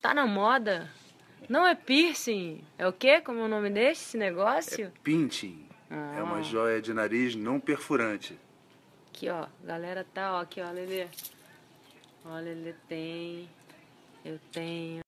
Tá na moda. Não é piercing. É o quê? Como é o nome desse negócio? É pinting. Ah. É uma ah. joia de nariz não perfurante. Aqui, ó. Galera tá, ó. Aqui, ó, Lelê. Ó, Lelê tem. Eu tenho.